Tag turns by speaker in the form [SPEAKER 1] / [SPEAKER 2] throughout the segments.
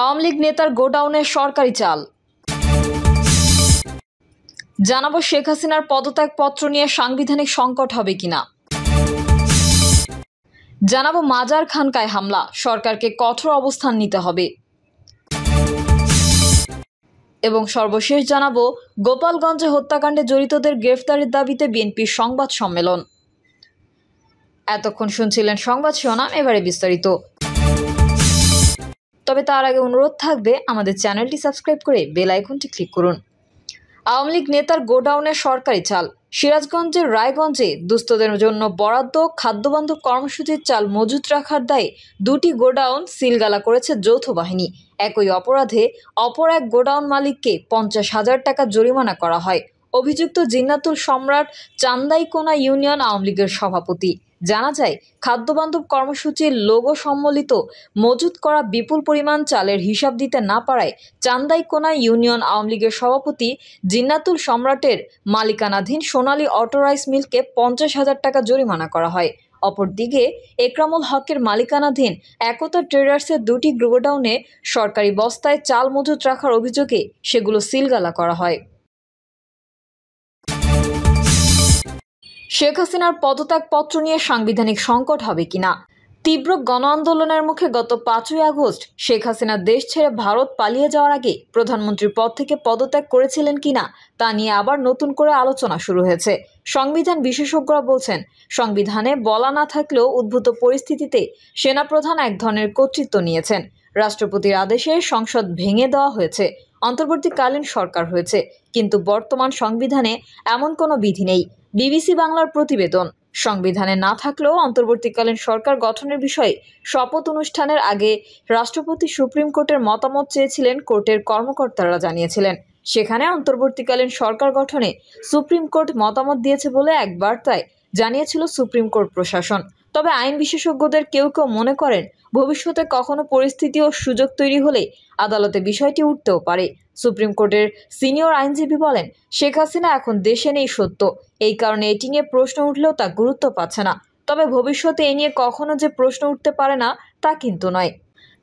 [SPEAKER 1] আওয়ামী লীগ নেতার গোডাউনে সরকারি চাল জানাবো শেখ হাসিনার পদত্যাগপত্র নিয়ে সাংবিধানিক সংকট হবে কিনা জানাবো মাজার খানকায় হামলা সরকারকে কঠোর অবস্থান নিতে হবে এবং সর্বশেষ জানাবো গোপালগঞ্জে হত্যাকাণ্ডে জড়িতদের গ্রেফতারের দাবিতে বিএনপির সংবাদ সম্মেলন এতক্ষণ শুনছিলেন সংবাদ শিরোনাম এবারে বিস্তারিত তবে তার আগে অনুরোধ থাকবে আমাদের চ্যানেলটি সাবস্ক্রাইব করে বেল আইকনটি ক্লিক করুন আওয়ামী লীগ নেতার গোডাউনের সরকারি চাল সিরাজগঞ্জের রায়গঞ্জে দুস্থদের জন্য বরাদ্দ খাদ্যবান্ধব কর্মসূচির চাল মজুত রাখার দায়ে দুটি গোডাউন সিলগালা করেছে যৌথ বাহিনী একই অপরাধে অপর এক গোডাউন মালিককে পঞ্চাশ হাজার টাকা জরিমানা করা হয় অভিযুক্ত জিন্নাতুল সম্রাট চান্দাইকোনা ইউনিয়ন আওয়ামী লীগের সভাপতি জানা যায় খাদ্যবান্ধব কর্মসূচির লোগো সম্বলিত মজুত করা বিপুল পরিমাণ চালের হিসাব দিতে না পারায় চান্দাইকোনা ইউনিয়ন আওয়ামী লীগের সভাপতি জিন্নাতুল সম্রাটের মালিকানাধীন সোনালী অটোরাইস মিলকে পঞ্চাশ হাজার টাকা জরিমানা করা হয় অপরদিকে একরামুল হকের মালিকানাধীন একতা ট্রেডার্সের দুটি গ্রোডাউনে সরকারি বস্তায় চাল মজুত রাখার অভিযোগে সেগুলো সিলগালা করা হয় শেখ হাসিনার পদত্যাগপত্র নিয়ে সাংবিধানিক সংকট হবে কিনা তীব্র গণ আন্দোলনের মুখে গত পাঁচই আগস্ট শেখ হাসিনা দেশ ছেড়ে ভারত পালিয়ে যাওয়ার আগে প্রধানমন্ত্রীর পদ থেকে পদত্যাগ করেছিলেন কিনা তা নিয়ে আবার নতুন করে আলোচনা শুরু হয়েছে সংবিধান বিশেষজ্ঞরা বলছেন সংবিধানে বলা না থাকলেও উদ্ভূত পরিস্থিতিতে সেনাপ্রধান এক ধরনের কর্তৃত্ব নিয়েছেন রাষ্ট্রপতির আদেশে সংসদ ভেঙে দেওয়া হয়েছে অন্তর্বর্তীকালীন সরকার হয়েছে কিন্তু বর্তমান সংবিধানে এমন কোনো বিধি নেই বিবিসি বাংলার প্রতিবেদন সংবিধানে না থাকলেও অন্তর্বর্তীকালীন সরকার গঠনের বিষয়ে শপথ অনুষ্ঠানের আগে রাষ্ট্রপতি সুপ্রিম কোর্টের মতামত চেয়েছিলেন কোর্টের কর্মকর্তারা জানিয়েছিলেন সেখানে অন্তর্বর্তীকালীন সরকার গঠনে সুপ্রিম কোর্ট মতামত দিয়েছে বলে এক বার্তায় জানিয়েছিল সুপ্রিম কোর্ট প্রশাসন তবে আইন বিশেষজ্ঞদের কেউ কেউ মনে করেন ভবিষ্যতে কখনো পরিস্থিতি ও সুযোগ তৈরি হলে আদালতে বিষয়টি উঠতেও পারে সুপ্রিম কোর্টের সিনিয়র আইনজীবী বলেন শেখ হাসিনা এখন দেশে নেই সত্য এই কারণে এটি নিয়ে প্রশ্ন উঠলেও তা গুরুত্ব পাচ্ছে না তবে ভবিষ্যতে এ নিয়ে কখনো যে প্রশ্ন উঠতে পারে না তা কিন্তু নয়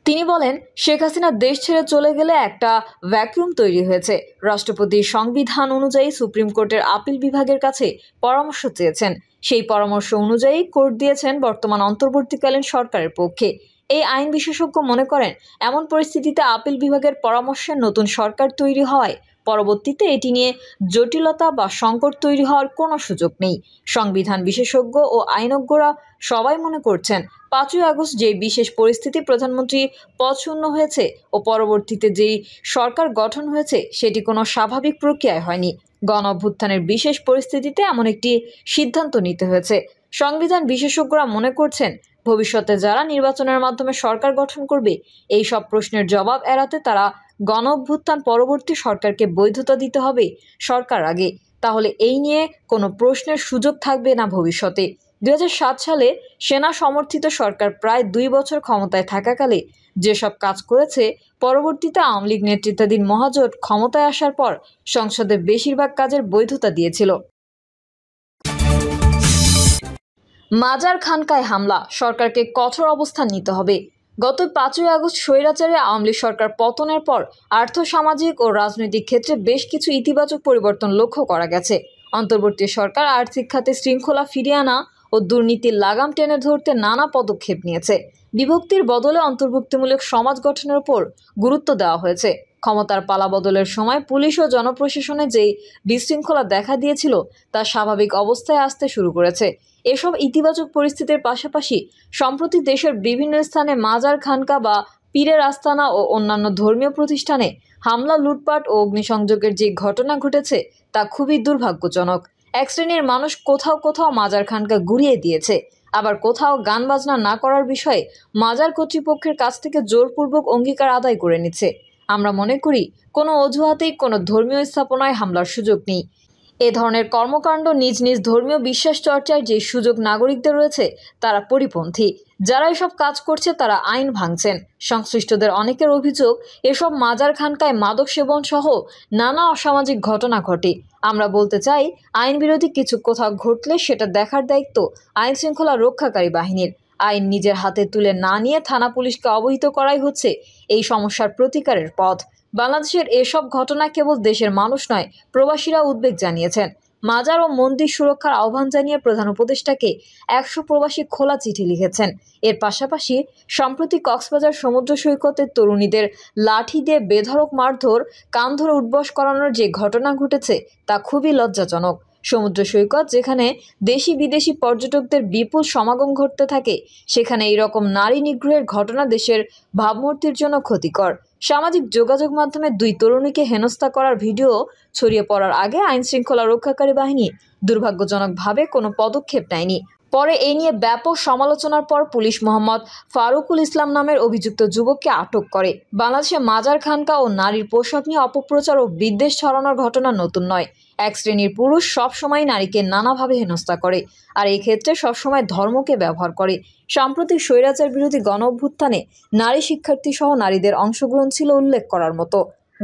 [SPEAKER 1] তিনি বলেন শেখ হাসিনা দেশ ছেড়ে চলে গেলে একটা ভ্যাকুয়াম তৈরি হয়েছে রাষ্ট্রপতি সংবিধান অনুযায়ী সুপ্রিম কোর্টের আপিল বিভাগের কাছে পরামর্শ চেয়েছেন সেই পরামর্শ অনুযায়ী কোর্ট দিয়েছেন বর্তমান অন্তর্বর্তীকালীন সরকারের পক্ষে এই আইন বিশেষজ্ঞ মনে করেন এমন পরিস্থিতিতে আপিল বিভাগের পরামর্শে নতুন সরকার তৈরি হয় পরবর্তীতে এটি নিয়ে জটিলতা বা সংকট তৈরি হওয়ার কোনো সুযোগ নেই সংবিধান বিশেষজ্ঞ ও আইনজ্ঞরা সবাই মনে করছেন পাঁচই আগস্ট যে বিশেষ পরিস্থিতি প্রধানমন্ত্রী পছন্দ হয়েছে ও পরবর্তীতে যেই সরকার গঠন হয়েছে সেটি কোনো স্বাভাবিক প্রক্রিয়ায় হয়নি গণ অভ্যুত্থানের বিশেষ পরিস্থিতিতে এমন একটি সিদ্ধান্ত নিতে হয়েছে সংবিধান বিশেষজ্ঞরা মনে করছেন ভবিষ্যতে যারা নির্বাচনের মাধ্যমে সরকার গঠন করবে এই সব প্রশ্নের জবাব এড়াতে তারা গণ অভ্যুত্থান পরবর্তী সরকারকে বৈধতা দিতে হবে সরকার আগে তাহলে এই নিয়ে কোনো প্রশ্নের সুযোগ থাকবে না ভবিষ্যতে দু সালে সেনা সমর্থিত সরকার প্রায় দুই বছর ক্ষমতায় থাকাকালে যেসব কাজ করেছে পরবর্তীতে আওয়ামী লীগ নেতৃত্বাধীন মহাজোট ক্ষমতায় আসার পর সংসদে বেশিরভাগ কাজের বৈধতা দিয়েছিল মাজার খানকায় হামলা সরকারকে কঠোর অবস্থান নিতে হবে গত পাঁচই আগস্ট স্বৈরাচারে আওয়ামী লীগ সরকার পতনের পর আর্থসামাজিক ও রাজনৈতিক ক্ষেত্রে বেশ কিছু ইতিবাচক পরিবর্তন লক্ষ্য করা গেছে অন্তর্বর্তী সরকার আর্থিক খাতে শৃঙ্খলা ফিরিয়ে আনা ও দুর্নীতির লাগাম টেনে ধরতে নানা পদক্ষেপ নিয়েছে বিভক্তির বদলে অন্তর্ভুক্তিমূলক সমাজ গঠনের উপর গুরুত্ব দেওয়া হয়েছে ক্ষমতার পালাবদলের সময় পুলিশ ও জনপ্রশাসনে যেই বিশৃঙ্খলা দেখা দিয়েছিল তা স্বাভাবিক অবস্থায় আসতে শুরু করেছে এসব ইতিবাচক পরিস্থিতির পাশাপাশি সম্প্রতি দেশের বিভিন্ন স্থানে মাজার খানকা বা পীরের আস্তানা ও অন্যান্য ধর্মীয় প্রতিষ্ঠানে হামলা লুটপাট ও অগ্নিসংযোগের যে ঘটনা ঘটেছে তা খুবই দুর্ভাগ্যজনক এক শ্রেণীর মানুষ কোথাও কোথাও মাজার খানকা গুড়িয়ে দিয়েছে আবার কোথাও গান বাজনা না করার বিষয়ে মাজার কর্তৃপক্ষের কাছ থেকে জোরপূর্বক অঙ্গীকার আদায় করে নিচ্ছে আমরা মনে করি কোনো অজুহাতেই কোনো ধর্মীয় স্থাপনায় হামলার সুযোগ নেই এ ধরনের কর্মকাণ্ড নিজ নিজ ধর্মীয় বিশ্বাস চর্চার যে সুযোগ নাগরিকদের রয়েছে তারা পরিপন্থী যারা এসব কাজ করছে তারা আইন ভাঙছেন সংশ্লিষ্টদের অনেকের অভিযোগ এসব মাজার খানকায় মাদক সেবন সহ নানা অসামাজিক ঘটনা ঘটে আমরা বলতে চাই আইন বিরোধী কিছু কোথাও ঘটলে সেটা দেখার দায়িত্ব আইন শৃঙ্খলা রক্ষাকারী বাহিনীর আইন নিজের হাতে তুলে না নিয়ে থানা পুলিশকে অবহিত করাই হচ্ছে এই সমস্যার প্রতিকারের পথ বাংলাদেশের এসব ঘটনা কেবল দেশের মানুষ নয় প্রবাসীরা উদ্বেগ জানিয়েছেন মাজার ও মন্দির সুরক্ষার আহ্বান জানিয়ে প্রধান উপদেষ্টাকে একশো প্রবাসী খোলা চিঠি লিখেছেন এর পাশাপাশি সম্প্রতি কক্সবাজার সমুদ্র সৈকতের তরুণীদের লাঠি দিয়ে বেধরক মারধর কান ধরে উদ্বস করানোর যে ঘটনা ঘটেছে তা খুবই লজ্জাজনক সমুদ্র সৈকত যেখানে দেশি বিদেশি পর্যটকদের বিপুল সমাগম ঘটতে থাকে সেখানে এই রকম নারী নিগ্রহের ঘটনা দেশের ভাবমূর্তির জন্য ক্ষতিকর সামাজিক যোগাযোগ মাধ্যমে দুই তরুণীকে হেনস্থা করার ভিডিও ছড়িয়ে পড়ার আগে আইন শৃঙ্খলা রক্ষাকারী বাহিনী দুর্ভাগ্যজনকভাবে কোনো পদক্ষেপ নেয়নি পরে এ নিয়ে ব্যাপক সমালোচনার পর পুলিশ মোহাম্মদ ফারুকুল ইসলাম নামের অভিযুক্ত যুবককে আটক করে বাংলাদেশে মাজার খানকা ও নারীর পোশাক নিয়ে অপপ্রচার ও বিদ্বেষ ছড়ানোর ঘটনা নতুন নয় এক শ্রেণীর পুরুষ সবসময় নারীকে নানাভাবে হেনস্থা করে আর এক্ষেত্রে সবসময় ধর্মকে ব্যবহার করে সাম্প্রতিক স্বৈরাচার বিরোধী গণ অভ্যুত্থানে নারী শিক্ষার্থী সহ নারীদের অংশগ্রহণ ছিল উল্লেখ করার মতো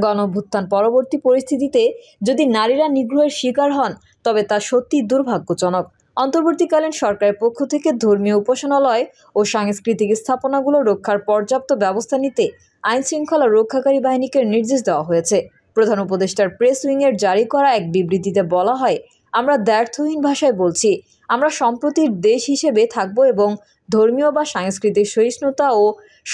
[SPEAKER 1] গণ অভ্যুত্থান পরবর্তী পরিস্থিতিতে যদি নারীরা নিগ্রহের শিকার হন তবে তা সত্যি দুর্ভাগ্যজনক অন্তর্বর্তীকালীন সরকারের পক্ষ থেকে ধর্মীয় উপাসনালয় ও সাংস্কৃতিক স্থাপনাগুলো রক্ষার পর্যাপ্ত ব্যবস্থা নিতে আইনশৃঙ্খলা রক্ষাকারী বাহিনীকে নির্দেশ দেওয়া হয়েছে প্রধান উপদেষ্টার প্রেস উইংয়ের জারি করা এক বিবৃতিতে বলা হয় আমরা দ্ব্যর্থহীন ভাষায় বলছি আমরা সম্প্রতির দেশ হিসেবে থাকব এবং ধর্মীয় বা সাংস্কৃতিক সহিষ্ণুতা ও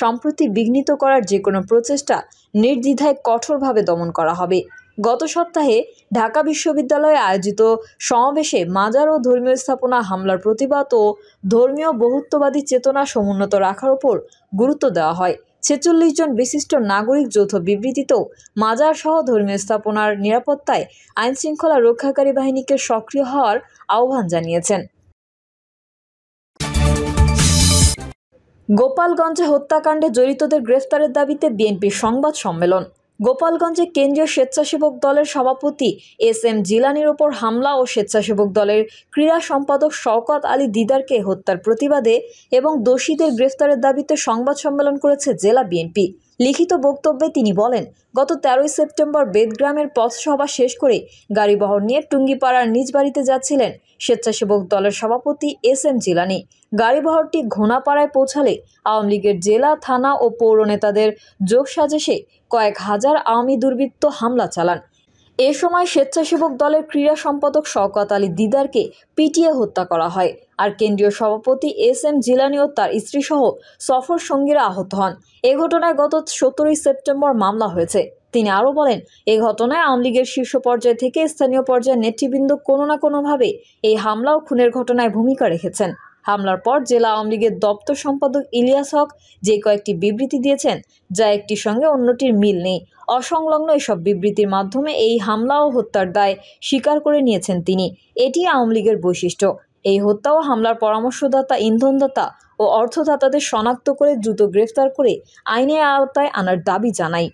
[SPEAKER 1] সম্প্রতি বিঘ্নিত করার যে কোনো প্রচেষ্টা নির্দ্বিধায় কঠোরভাবে দমন করা হবে গত সপ্তাহে ঢাকা বিশ্ববিদ্যালয়ে আয়োজিত সমাবেশে মাজার ও ধর্মীয় স্থাপনা হামলার প্রতিবাদ ও ধর্মীয় বহুত্ববাদী চেতনা সমুন্নত রাখার ওপর গুরুত্ব দেওয়া হয় ছেচল্লিশ জন বিশিষ্ট নাগরিক যৌথ বিবৃতিতেও মাজার সহ ধর্মীয় স্থাপনার নিরাপত্তায় আইনশৃঙ্খলা রক্ষাকারী বাহিনীকে সক্রিয় হওয়ার আহ্বান জানিয়েছেন গোপালগঞ্জে হত্যাকাণ্ডে জড়িতদের গ্রেফতারের দাবিতে বিএনপির সংবাদ সম্মেলন গোপালগঞ্জে কেন্দ্রীয় স্বেচ্ছাসেবক দলের সভাপতি এস এম জিলানির ওপর হামলা ও স্বেচ্ছাসেবক দলের ক্রীড়া সম্পাদক শওকত আলী দিদারকে হত্যার প্রতিবাদে এবং দোষীদের গ্রেফতারের দাবিতে সংবাদ সম্মেলন করেছে জেলা বিএনপি লিখিত বক্তব্যে তিনি বলেন গত তেরোই সেপ্টেম্বর বেদগ্রামের পথসভা শেষ করে গাড়িবহর নিয়ে টুঙ্গিপাড়ার নিজ বাড়িতে যাচ্ছিলেন স্বেচ্ছাসেবক দলের সভাপতি এস এম জিলানি গাড়িবহরটি ঘোনাপাড়ায় পৌঁছালে আওয়ামী লীগের জেলা থানা ও পৌর নেতাদের যোগসাজেশে কয়েক হাজার আওয়ামী দুর্বৃত্ত হামলা চালান এ সময় স্বেচ্ছাসেবক দলের ক্রীড়া সম্পাদক শওকত আলী দিদারকে পিটিয়ে হত্যা করা হয় আর কেন্দ্রীয় সভাপতি এস এম জিলানি ও তার স্ত্রীসহ সফর সঙ্গীরা আহত হন এ ঘটনায় গত সতেরোই সেপ্টেম্বর মামলা হয়েছে তিনি আরও বলেন এ ঘটনায় আওয়ামী লীগের শীর্ষ পর্যায় থেকে স্থানীয় পর্যায়ের নেতৃবৃন্দ কোনো না কোনোভাবে এই হামলা ও খুনের ঘটনায় ভূমিকা রেখেছেন হামলার পর জেলা আওয়ামী লীগের দপ্তর সম্পাদক ইলিয়াস হক যে কয়েকটি বিবৃতি দিয়েছেন যা একটির সঙ্গে অন্যটির মিল নেই অসংলগ্ন এসব বিবৃতির মাধ্যমে এই হামলা ও হত্যার দায় স্বীকার করে নিয়েছেন তিনি এটি আওয়ামী লীগের বৈশিষ্ট্য এই হত্যা ও হামলার পরামর্শদাতা ইন্ধনদাতা ও অর্থদাতাদের শনাক্ত করে দ্রুত গ্রেফতার করে আইনের আওতায় আনার দাবি জানাই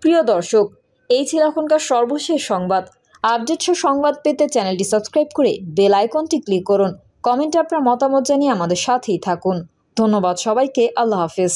[SPEAKER 1] প্রিয় দর্শক এই ছিল এখনকার সর্বশেষ সংবাদ আপডেট সংবাদ পেতে চ্যানেলটি সাবস্ক্রাইব করে বেল আইকনটি ক্লিক করুন কমেন্টে আপনার মতামত জানিয়ে আমাদের সাথেই থাকুন ধন্যবাদ সবাইকে আল্লাহ হাফিজ